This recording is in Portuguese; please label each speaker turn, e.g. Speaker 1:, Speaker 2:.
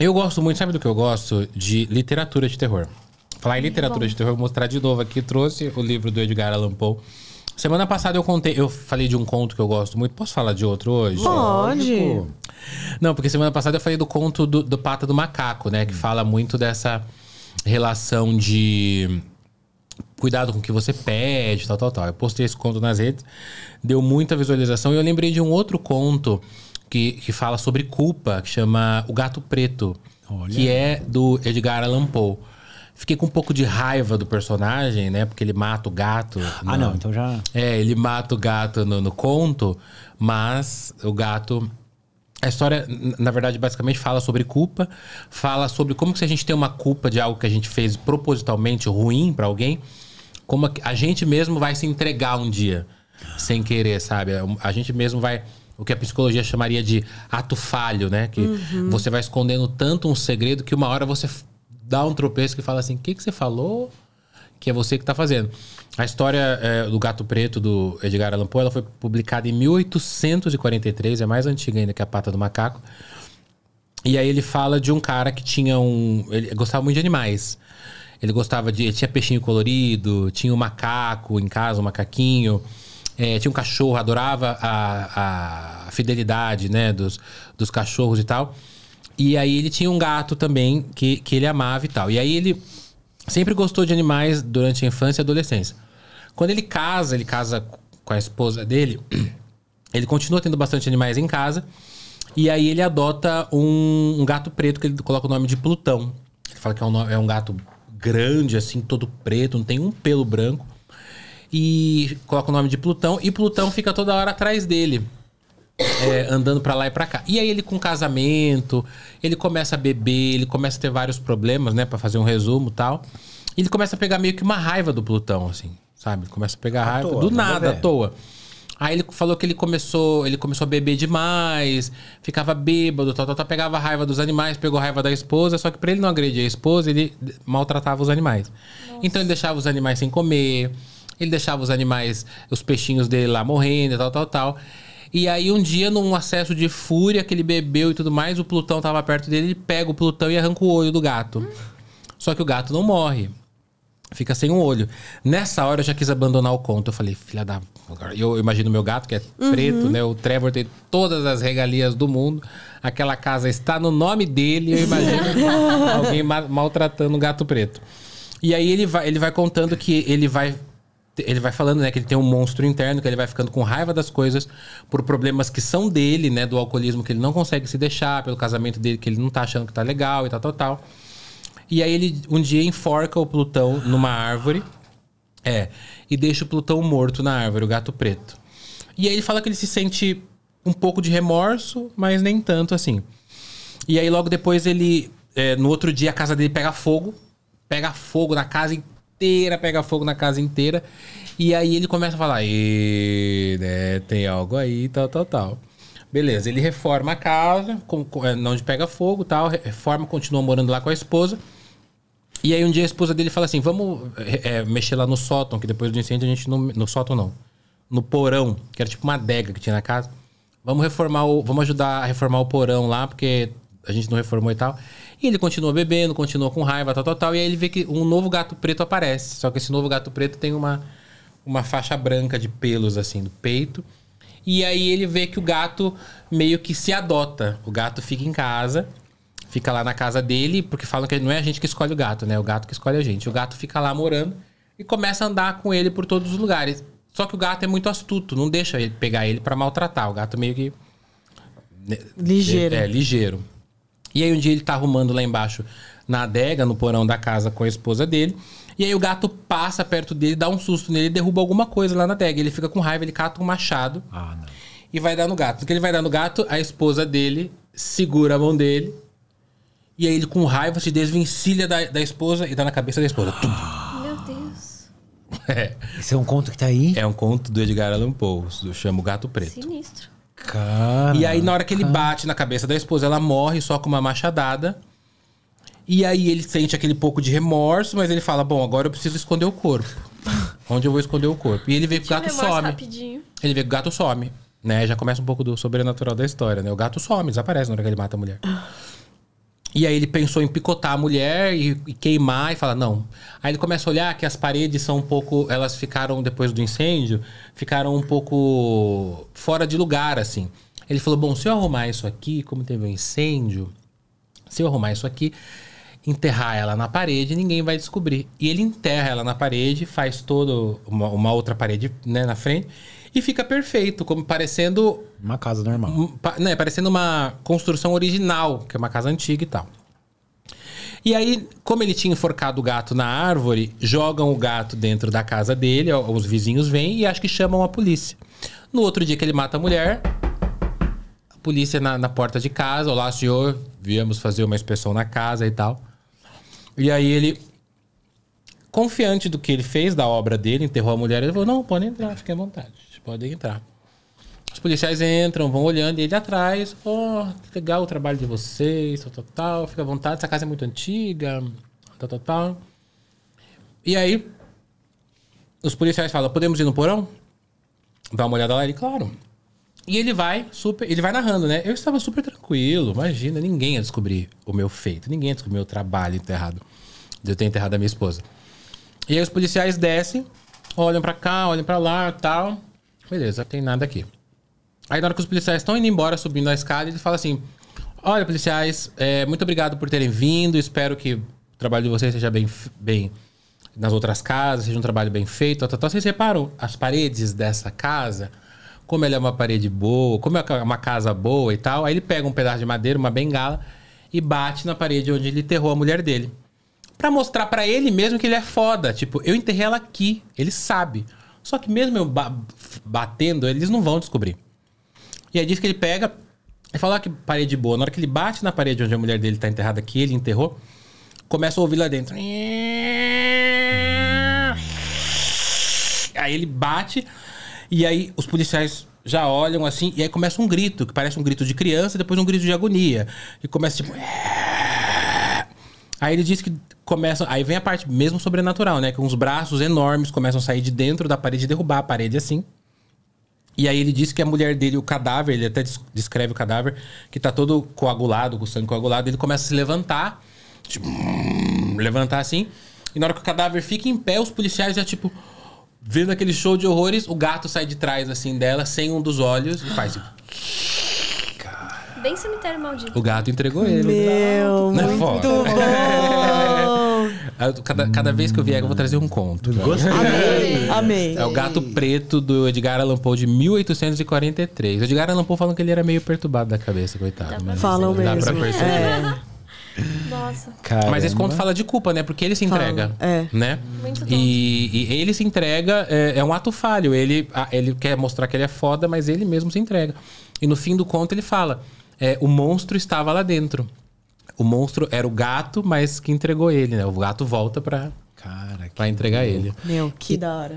Speaker 1: Eu gosto muito, sabe do que eu gosto? De literatura de terror. Falar em hum, literatura de terror, vou mostrar de novo aqui. Trouxe o livro do Edgar Allan Poe. Semana passada eu contei, eu falei de um conto que eu gosto muito. Posso falar de outro hoje? Pode. Não, porque semana passada eu falei do conto do, do Pata do Macaco, né? Que fala muito dessa relação de cuidado com o que você pede, tal, tal, tal. Eu postei esse conto nas redes, deu muita visualização. E eu lembrei de um outro conto que, que fala sobre culpa, que chama O Gato Preto, Olha. que é do Edgar Allan Poe. Fiquei com um pouco de raiva do personagem, né? Porque ele mata o gato. Ah, no... Ah, não, então já. É, ele mata o gato no, no conto, mas o gato a história, na verdade, basicamente fala sobre culpa, fala sobre como que se a gente tem uma culpa de algo que a gente fez propositalmente ruim para alguém, como a gente mesmo vai se entregar um dia, sem querer, sabe? A gente mesmo vai o que a psicologia chamaria de ato falho, né? Que uhum. você vai escondendo tanto um segredo que uma hora você dá um tropeço e fala assim: o que, que você falou? Que é você que está fazendo. A história é, do Gato Preto do Edgar Allan Poe ela foi publicada em 1843, é mais antiga ainda que a Pata do Macaco. E aí ele fala de um cara que tinha um. Ele gostava muito de animais. Ele gostava de. Ele tinha peixinho colorido, tinha um macaco em casa, um macaquinho. É, tinha um cachorro, adorava a, a fidelidade, né, dos, dos cachorros e tal. E aí ele tinha um gato também que, que ele amava e tal. E aí ele sempre gostou de animais durante a infância e adolescência. Quando ele casa, ele casa com a esposa dele, ele continua tendo bastante animais em casa. E aí ele adota um, um gato preto que ele coloca o nome de Plutão. Ele fala que é um, é um gato grande, assim, todo preto, não tem um pelo branco e coloca o nome de Plutão e Plutão fica toda hora atrás dele. É, andando para lá e para cá. E aí ele com casamento, ele começa a beber, ele começa a ter vários problemas, né, para fazer um resumo, tal. E ele começa a pegar meio que uma raiva do Plutão assim, sabe? Ele começa a pegar raiva toa, do né? nada, à toa. Aí ele falou que ele começou, ele começou a beber demais, ficava bêbado, tal, tal, tal, pegava raiva dos animais, pegou raiva da esposa, só que para ele não agredir a esposa, ele maltratava os animais. Nossa. Então ele deixava os animais sem comer, ele deixava os animais, os peixinhos dele lá morrendo, e tal, tal, tal. E aí um dia, num acesso de fúria que ele bebeu e tudo mais, o Plutão tava perto dele, ele pega o Plutão e arranca o olho do gato. Hum. Só que o gato não morre. Fica sem um olho. Nessa hora eu já quis abandonar o conto. Eu falei, filha da. Eu imagino meu gato, que é uhum. preto, né? O Trevor tem todas as regalias do mundo. Aquela casa está no nome dele. Eu imagino alguém ma maltratando o gato preto. E aí ele vai, ele vai contando que ele vai ele vai falando, né, que ele tem um monstro interno, que ele vai ficando com raiva das coisas por problemas que são dele, né, do alcoolismo que ele não consegue se deixar, pelo casamento dele que ele não tá achando que tá legal e tal, tal, tal. E aí ele um dia enforca o Plutão numa árvore. É, e deixa o Plutão morto na árvore, o gato preto. E aí ele fala que ele se sente um pouco de remorso, mas nem tanto assim. E aí logo depois ele é, no outro dia a casa dele pega fogo, pega fogo na casa e inteira, pega fogo na casa inteira. E aí ele começa a falar: e, né, tem algo aí, tal, tal, tal. Beleza, ele reforma a casa, com, com, é, onde pega fogo tal, reforma, continua morando lá com a esposa. E aí um dia a esposa dele fala assim: vamos é, mexer lá no sótão, que depois do incêndio a gente não. No sótão não. No porão, que era tipo uma adega que tinha na casa. Vamos reformar o. Vamos ajudar a reformar o porão lá, porque a gente não reformou e tal. E ele continua bebendo, continua com raiva, tal, tal, tal. E aí ele vê que um novo gato preto aparece. Só que esse novo gato preto tem uma, uma faixa branca de pelos, assim, do peito. E aí ele vê que o gato meio que se adota. O gato fica em casa, fica lá na casa dele, porque falam que não é a gente que escolhe o gato, né? O gato que escolhe a gente. O gato fica lá morando e começa a andar com ele por todos os lugares. Só que o gato é muito astuto, não deixa ele pegar ele para maltratar. O gato meio que né, ligeiro. É, é ligeiro. E aí um dia ele tá arrumando lá embaixo na adega, no porão da casa com a esposa dele. E aí o gato passa perto dele, dá um susto nele, derruba alguma coisa lá na adega. Ele fica com raiva, ele cata um machado ah, e vai dar no gato. porque que ele vai dar no gato, a esposa dele segura a mão dele. E aí ele com raiva se desvencilha da, da esposa e dá na cabeça da esposa. Meu Deus. É. Esse é um conto que tá aí? É um conto do Edgar Allan Poe, do O Gato Preto. Sinistro. E aí, na hora que ele bate na cabeça da esposa, ela morre só com uma machadada. E aí ele sente aquele pouco de remorso, mas ele fala: Bom, agora eu preciso esconder o corpo. Onde eu vou esconder o corpo? E ele vê que o gato some. Rapidinho. Ele vê que o gato some. Né? Já começa um pouco do sobrenatural da história, né? O gato some, desaparece na hora que ele mata a mulher. E aí ele pensou em picotar a mulher e, e, queimar e fala não. Aí ele começa a olhar que as paredes são um pouco, elas ficaram depois do incêndio, ficaram um pouco fora de lugar assim. Ele falou: "Bom, se eu arrumar isso aqui, como teve um incêndio, se eu arrumar isso aqui, enterrar ela na parede, ninguém vai descobrir". E ele enterra ela na parede, faz todo uma, uma outra parede, né, na frente e fica perfeito, como parecendo. Uma casa normal. não é parecendo uma construção original, que é uma casa antiga e tal. E aí, como ele tinha enforcado o gato na árvore, jogam o gato dentro da casa dele, os vizinhos vêm e acho que chamam a polícia. No outro dia que ele mata a mulher, a polícia na, na porta de casa, olá senhor, viemos fazer uma inspeção na casa e tal. E aí ele, confiante do que ele fez, da obra dele, enterrou a mulher, ele falou, não, pode entrar, fique à vontade podem entrar. Os policiais entram, vão olhando, e ele atrás, ó, oh, que legal o trabalho de vocês, tal, tal, tal, fica à vontade, essa casa é muito antiga, tal, tal, tal. E aí, os policiais falam, podemos ir no porão? Dá uma olhada lá, ele, claro. E ele vai super, ele vai narrando, né? Eu estava super tranquilo, imagina, ninguém ia descobrir o meu feito, ninguém ia descobrir o meu trabalho enterrado, de eu ter enterrado a minha esposa. E aí os policiais descem, olham para cá, olham para lá, tal. Beleza, tem nada aqui. Aí na hora que os policiais estão indo embora, subindo a escada, ele fala assim: Olha, policiais, é, muito obrigado por terem vindo. Espero que o trabalho de vocês seja bem, bem nas outras casas, seja um trabalho bem feito. Tal, tá, tá, tá. Vocês reparam as paredes dessa casa, como ela é uma parede boa, como é uma casa boa e tal. Aí ele pega um pedaço de madeira, uma bengala, e bate na parede onde ele enterrou a mulher dele. para mostrar para ele mesmo que ele é foda. Tipo, eu enterrei ela aqui. Ele sabe. Só que mesmo eu ba batendo, eles não vão descobrir. E aí diz que ele pega e fala ah, que parede boa. Na hora que ele bate na parede onde a mulher dele tá enterrada, que ele enterrou, começa a ouvir lá dentro. Aí ele bate e aí os policiais já olham assim e aí começa um grito, que parece um grito de criança, depois um grito de agonia. E começa tipo... Aí ele diz que começam. Aí vem a parte mesmo sobrenatural, né? que uns braços enormes começam a sair de dentro da parede e derrubar a parede assim. E aí ele disse que a mulher dele, o cadáver, ele até descreve o cadáver, que tá todo coagulado, com sangue coagulado, ele começa a se levantar. Tipo, hum, levantar assim. E na hora que o cadáver fica em pé, os policiais já, tipo, vendo aquele show de horrores, o gato sai de trás, assim, dela, sem um dos olhos, e faz. Tipo, Bem cemitério maldito. O gato entregou ele. Meu, é muito bom. Cada, cada vez que eu vier, eu vou trazer um conto. Gostei. Amei. É o Gato Preto do Edgar Allan Poe de 1843. O Edgar Allan Poe falam que ele era meio perturbado da cabeça, coitado. Mas falam mesmo. Dá pra perceber. É. Nossa. Caramba. Mas esse conto fala de culpa, né? Porque ele se entrega. Fala. É. Né? Muito e, e ele se entrega, é, é, um ato falho. Ele, ele quer mostrar que ele é foda, mas ele mesmo se entrega. E no fim do conto ele fala: é, o monstro estava lá dentro o monstro era o gato, mas que entregou ele, né? O gato volta pra, Cara, pra entregar ele. Meu, que e, da hora.